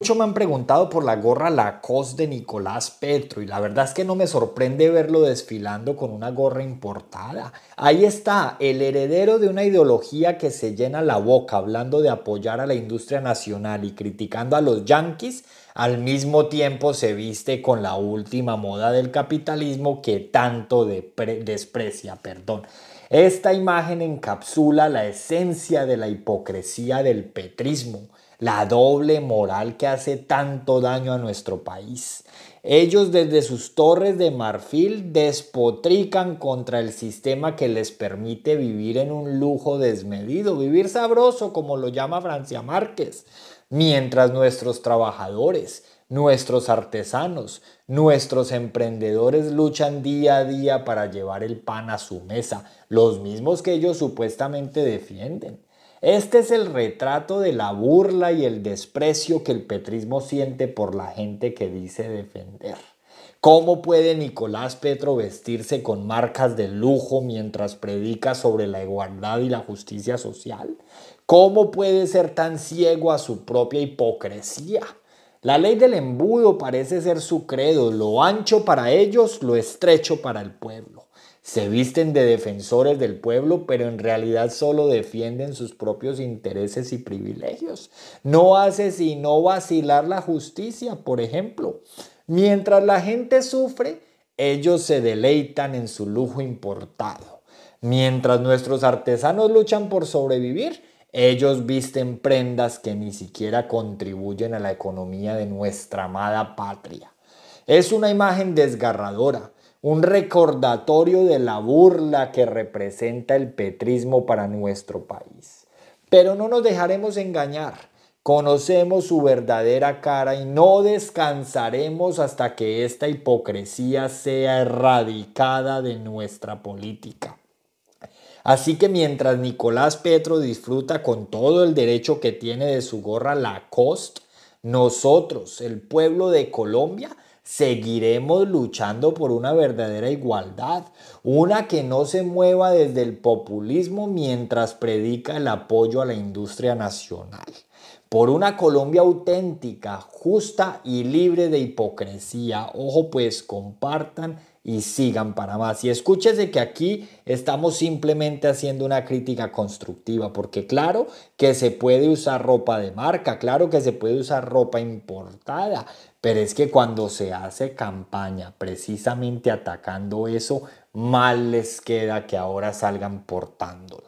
Mucho me han preguntado por la gorra cos de Nicolás Petro y la verdad es que no me sorprende verlo desfilando con una gorra importada. Ahí está, el heredero de una ideología que se llena la boca hablando de apoyar a la industria nacional y criticando a los yanquis al mismo tiempo se viste con la última moda del capitalismo que tanto desprecia. Perdón. Esta imagen encapsula la esencia de la hipocresía del petrismo, la doble moral que hace tanto daño a nuestro país. Ellos desde sus torres de marfil despotrican contra el sistema que les permite vivir en un lujo desmedido, vivir sabroso como lo llama Francia Márquez mientras nuestros trabajadores, nuestros artesanos, nuestros emprendedores luchan día a día para llevar el pan a su mesa, los mismos que ellos supuestamente defienden. Este es el retrato de la burla y el desprecio que el petrismo siente por la gente que dice defender. ¿Cómo puede Nicolás Petro vestirse con marcas de lujo mientras predica sobre la igualdad y la justicia social? ¿Cómo puede ser tan ciego a su propia hipocresía? La ley del embudo parece ser su credo, lo ancho para ellos, lo estrecho para el pueblo. Se visten de defensores del pueblo, pero en realidad solo defienden sus propios intereses y privilegios. No hace sino vacilar la justicia, por ejemplo. Mientras la gente sufre, ellos se deleitan en su lujo importado. Mientras nuestros artesanos luchan por sobrevivir, ellos visten prendas que ni siquiera contribuyen a la economía de nuestra amada patria. Es una imagen desgarradora, un recordatorio de la burla que representa el petrismo para nuestro país. Pero no nos dejaremos engañar. Conocemos su verdadera cara y no descansaremos hasta que esta hipocresía sea erradicada de nuestra política. Así que mientras Nicolás Petro disfruta con todo el derecho que tiene de su gorra Lacoste, nosotros, el pueblo de Colombia, Seguiremos luchando por una verdadera igualdad, una que no se mueva desde el populismo mientras predica el apoyo a la industria nacional por una Colombia auténtica, justa y libre de hipocresía. Ojo pues, compartan y sigan para más. Y escúchese que aquí estamos simplemente haciendo una crítica constructiva, porque claro que se puede usar ropa de marca, claro que se puede usar ropa importada, pero es que cuando se hace campaña precisamente atacando eso, mal les queda que ahora salgan portándola.